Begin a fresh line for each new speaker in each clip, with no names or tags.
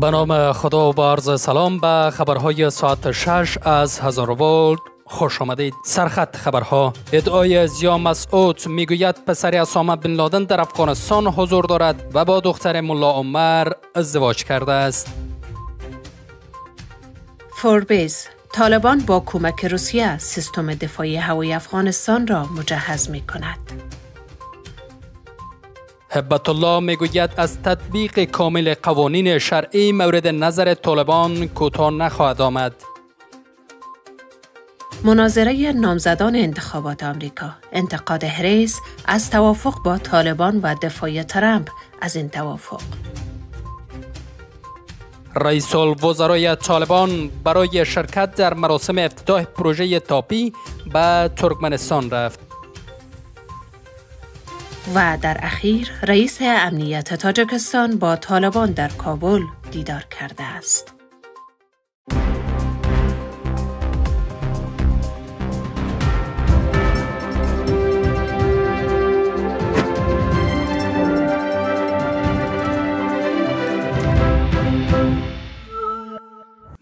به نام خدا و با سلام به خبرهای ساعت 6 از هزار ولت خوش آمدید سرخط خبرها ادعای زیا مسعود میگوید پسر اسامه بن لادن در افغانستان حضور دارد و با دختر ملا عمر ازدواج کرده است فوربیز
طالبان با کمک روسیه سیستم دفاعی هوایی افغانستان را مجهز می کند.
حبت الله میگوید از تطبیق کامل قوانین شرعی مورد نظر طالبان کوتاه نخواهد آمد.
مناظره نامزدان انتخابات آمریکا انتقاد هریس از توافق با طالبان و دفاع ترامپ از این توافق
رئیس الوزرای طالبان برای شرکت در مراسم افتتاح پروژه تاپی به ترکمنستان رفت
و در اخیر رئیس امنیت تاجکستان با طالبان در کابل دیدار کرده است.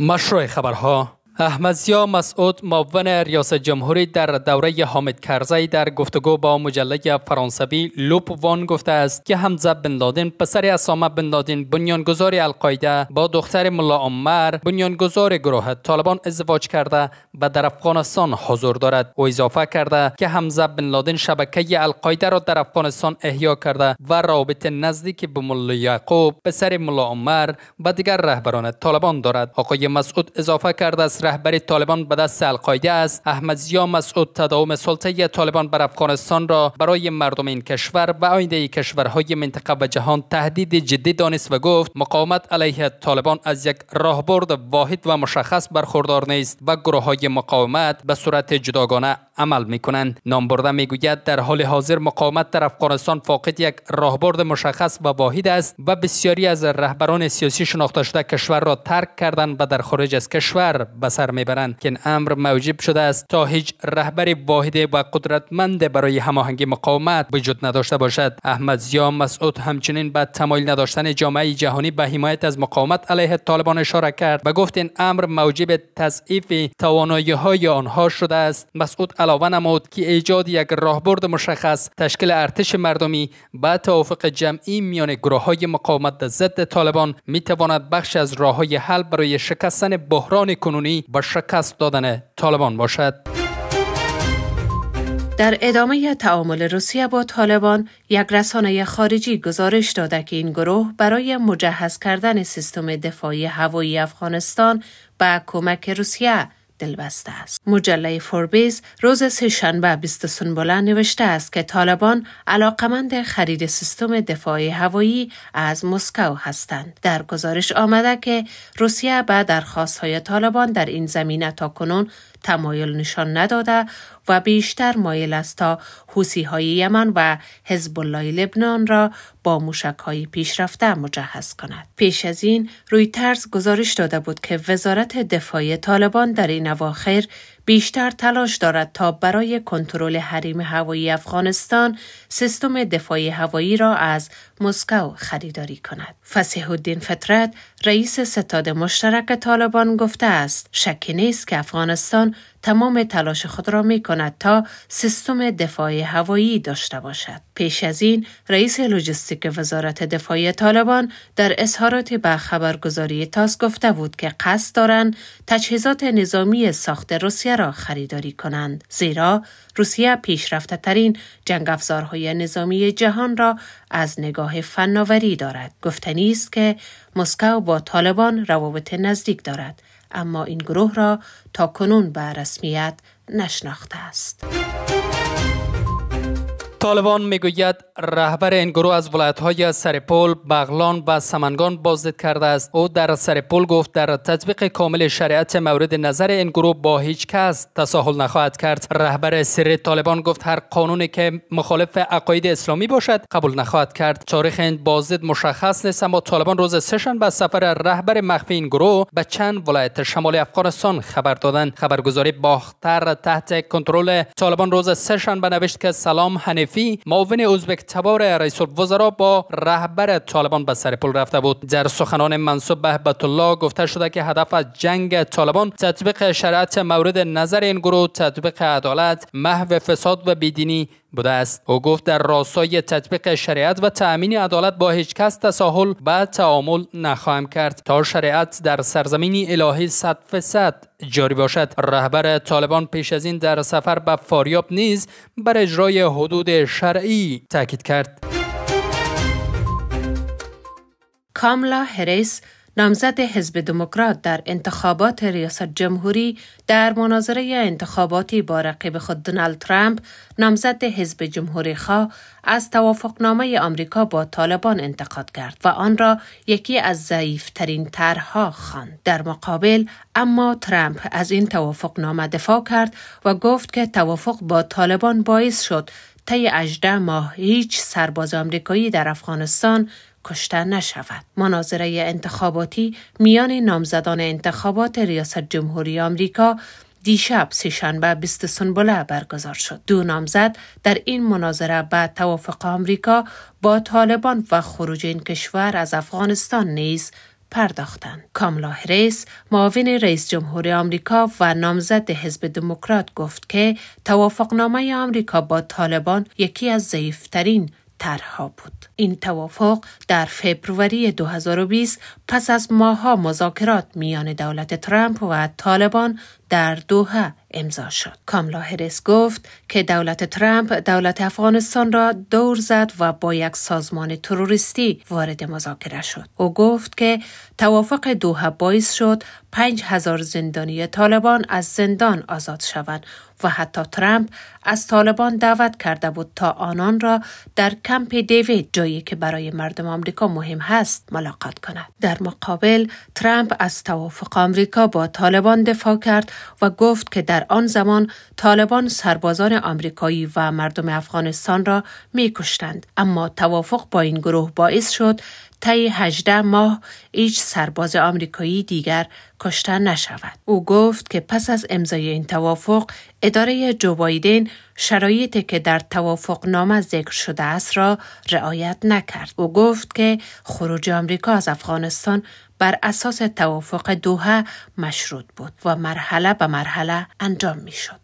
مشروع خبرها احمدزیا مسعود معاون ریاست جمهوری در دوره حامد کرزی در گفتگو با مجله فرانسوی لوپ وان گفته است که حمزه بن لادن پسر اسامه بن لادن بنیانگذار القاعده با دختر ملا عمر بنیانگذار گروه طالبان ازدواج کرده و در افغانستان حضور دارد او اضافه کرده که حمزه بن لادن شبکه القاعده را در افغانستان احیا کرده و رابط نزدیک به ملا یعقوب پسر ملا عمر و دیگر رهبران طالبان دارد آقای مسعود اضافه کرده است رهبر طالبان به دست القاعده است احمدزیا مسعود تداوم سلطه طالبان بر افغانستان را برای مردم این کشور و آینده کشورهای منطقه و جهان تهدید جدی دانست و گفت مقاومت علیه طالبان از یک راهبرد واحد و مشخص برخوردار نیست و گروه های مقاومت به صورت جداگانه عمل می نامبرده می گوید در حال حاضر مقاومت در افغانستان فاقد یک راهبرد مشخص و واحد است و بسیاری از رهبران سیاسی شناخته شده کشور را ترک کردن و در خارج از کشور به سر میبرند که این امر موجب شده است تا هیچ رهبر واحد و قدرتمند برای هماهنگی مقاومت وجود نداشته باشد احمد زیا مسعود همچنین به تمایل نداشتن جامعه جهانی به حمایت از مقاومت علیه طالبان اشاره کرد و گفت این امر موجب تضعیف توانایی های آنها شده است مسعود علاوه نمود که ایجاد یک راهبرد مشخص تشکیل ارتش مردمی با توافق جمعی میان گروه های مقاومت ضد طالبان می تواند بخش از راه های حل برای شکستن بحران کنونی و شکست دادن طالبان باشد
در ادامه تعامل روسیه با طالبان، یک رسانه خارجی گزارش داده که این گروه برای مجهز کردن سیستم دفاعی هوایی افغانستان با کمک روسیه دلبسته است. مجله فوربیز روز شنبه بیست سنبوله نوشته است که طالبان علاقمند خرید سیستم دفاعی هوایی از مسکو هستند. در گزارش آمده که روسیه به درخواست های طالبان در این زمینه تا کنون تمایل نشان نداده و بیشتر مایل است تا های یمن و حزب الله لبنان را با موشکهای پیشرفته مجهز کند. پیش از این روی ترس گزارش داده بود که وزارت دفاع طالبان در این اواخر بیشتر تلاش دارد تا برای کنترل حریم هوایی افغانستان سیستم دفاعی هوایی را از مسکو خریداری کند. فسیح الدین فطرت رئیس ستاد مشترک طالبان گفته است شکی نیست که افغانستان تمام تلاش خود را می کند تا سیستم دفاع هوایی داشته باشد. پیش از این رئیس لوجستیک وزارت دفاع طالبان در اظهارات به خبرگزاری تاس گفته بود که قصد دارند تجهیزات نظامی ساخت روسیه را خریداری کنند زیرا روسیه پیشرفته ترین جنگ افزارهای نظامی جهان را از نگاه فناوری دارد گفتنی است که مسکو با طالبان روابط نزدیک دارد اما این گروه را تا کنون به رسمیت نشناخته است.
طالبان میگوید رهبر این گروه از ولایت‌های سرپل، بغلان و سمنگان بازدید کرده است. او در سرپل گفت در تطبیق کامل شریعت مورد نظر این گروه با هیچ کس تساهل نخواهد کرد. رهبر سری طالبان گفت هر قانونی که مخالف عقاید اسلامی باشد قبول نخواهد کرد. تاریخ این بازدید مشخص نیست اما طالبان روز به سفر رهبر مخفی این گروه به چند ولایت شمال افغانستان خبر دادند. خبرگزاری باختر تحت کنترل طالبان روز 6شنبه بنوشت که سلام حنیفی ظریفی معاون ازبک تبار رئیس الوزرا با رهبر طالبان به سر پل رفته بود در سخنان منصوب به الله گفته شده که هدف از جنگ طالبان تطبیق شرعت مورد نظر این گروه تطبیق عدالت محو فساد و بیدینی بوده است او گفت در راستای تطبیق شریعت و تأمین عدالت با هیچ کس تساهل و تعامل نخواهم کرد تا شریعت در سرزمین الهی صد جاری باشد رهبر طالبان پیش از این در سفر به فاریاب نیز بر اجرای حدود شرعی تاکید کرد کاملا
هریس نامزد حزب دموکرات در انتخابات ریاست جمهوری در مناظره انتخاباتی با رقیب خود دونالد ترامپ نامزد حزب جمهوری خواه از توافقنامه آمریکا با طالبان انتقاد کرد و آن را یکی از ضعیفترین طرحها خواند در مقابل اما ترامپ از این توافقنامه دفاع کرد و گفت که توافق با طالبان باعث شد طی 18 ماه هیچ سرباز آمریکایی در افغانستان کشته نشود. مناظره انتخاباتی میان نامزدان انتخابات ریاست جمهوری آمریکا دیشب سهشنبه بیست سنبله برگزار شد. دو نامزد در این مناظره به توافق آمریکا با طالبان و خروج این کشور از افغانستان نیز پرداختند. کاملا هریس معاون رئیس جمهور آمریکا و نامزد حزب دموکرات گفت که توافقنامه آمریکا با طالبان یکی از ضعیفترین طرحها بود این توافق در فبروری 2020 پس از ماهها مذاکرات میان دولت ترامپ و طالبان در دوحه امضا شد. کاملا هرس گفت که دولت ترامپ دولت افغانستان را دور زد و با یک سازمان تروریستی وارد مذاکره شد. او گفت که توافق دوحه باعث شد 5000 زندانی طالبان از زندان آزاد شوند و حتی ترامپ از طالبان دعوت کرده بود تا آنان را در کمپ دیوید جایی که برای مردم آمریکا مهم هست ملاقات کند در مقابل ترامپ از توافق آمریکا با طالبان دفاع کرد و گفت که در آن زمان طالبان سربازان آمریکایی و مردم افغانستان را میکشتند اما توافق با این گروه باعث شد طی 18 ماه هیچ سرباز آمریکایی دیگر کشته نشود. او گفت که پس از امضای این توافق اداره جو بایدن شرایطی که در توافق نامه ذکر شده است را رعایت نکرد. او گفت که خروج آمریکا از افغانستان بر اساس توافق دوحه مشروط بود و مرحله به مرحله انجام می شد.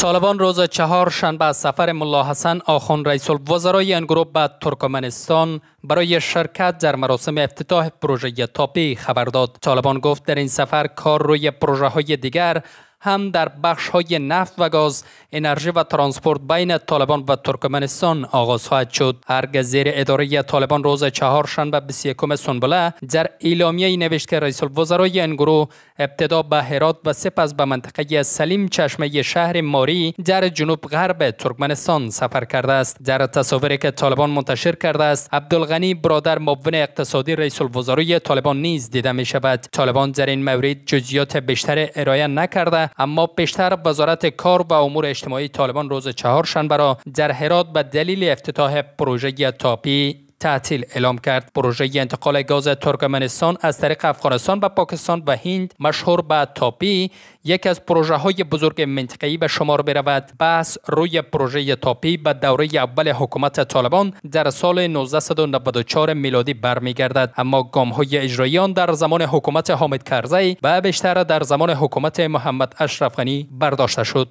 طالبان روز چهار شنبه از سفر ملا حسن آخون رئیس الوزرای این گروه به ترکمنستان برای شرکت در مراسم افتتاح پروژه تاپی خبر داد. طالبان گفت در این سفر کار روی پروژه های دیگر هم در بخش های نفت و گاز، انرژی و ترانسپورت بین طالبان و ترکمنستان آغاز خواهد شد. هرگز زیر اداره طالبان روز چهارشنبه 21 سنبله در اعلامیه نوشت که رئیس الوزرای این گروه ابتدا به هرات و سپس به منطقه سلیم چشمه شهر ماری در جنوب غرب ترکمنستان سفر کرده است. در تصاویری که طالبان منتشر کرده است، عبدالغنی برادر معاون اقتصادی رئیس الوزرای طالبان نیز دیده می شود. طالبان در این مورد جزئیات بیشتر ارائه نکرده اما پیشتر وزارت کار و امور اجتماعی طالبان روز چهارشنبه را در هرات به دلیل افتتاح پروژه تاپی تعطیل اعلام کرد پروژه انتقال گاز ترکمنستان از طریق افغانستان به پاکستان و هند مشهور به تاپی یکی از پروژه های بزرگ منطقه‌ای به شمار برود بحث روی پروژه تاپی به دوره اول حکومت طالبان در سال 1994 میلادی برمیگردد اما گام های اجرایی آن در زمان حکومت حامد کرزی و بیشتر در زمان حکومت محمد اشرف غنی برداشته شد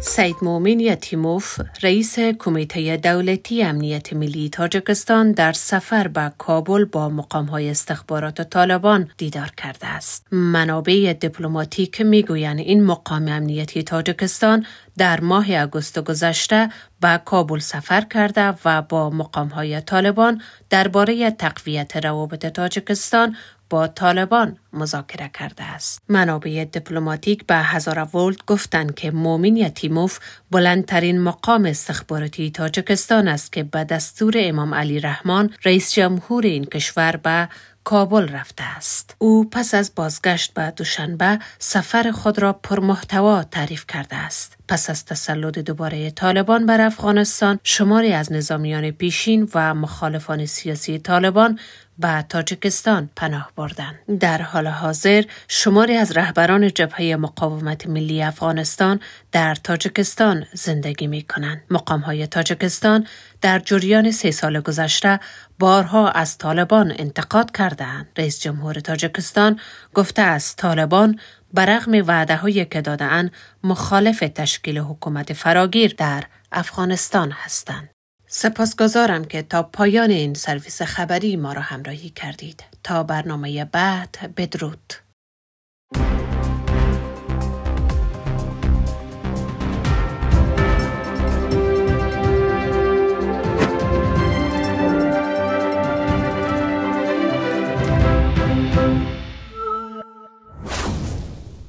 سید مومین یتیموف رئیس کمیته دولتی امنیت ملی تاجکستان در سفر به کابل با مقامهای استخبارات طالبان دیدار کرده است. منابع دیپلماتیک میگویند این مقام امنیتی تاجکستان در ماه آگوست گذشته به کابل سفر کرده و با های طالبان درباره تقویت روابط تاجکستان با طالبان مذاکره کرده است. منابع دیپلماتیک به هزار ولت گفتند که مومین یتیموف بلندترین مقام استخباراتی تاجکستان است که به دستور امام علی رحمان رئیس جمهور این کشور به کابل رفته است. او پس از بازگشت به دوشنبه سفر خود را پرمحتوا تعریف کرده است. پس از تسلط دوباره طالبان بر افغانستان شماری از نظامیان پیشین و مخالفان سیاسی طالبان و تاجکستان پناه بردند در حال حاضر شماری از رهبران جبهه مقاومت ملی افغانستان در تاجکستان زندگی می کنند مقام های تاجکستان در جریان سه سال گذشته بارها از طالبان انتقاد کردند رئیس جمهور تاجکستان گفته است طالبان برغم وعده هایی که دادن مخالف تشکیل حکومت فراگیر در افغانستان هستند. سپاسگزارم که تا پایان این سرویس خبری ما را همراهی کردید تا برنامه بعد بدرود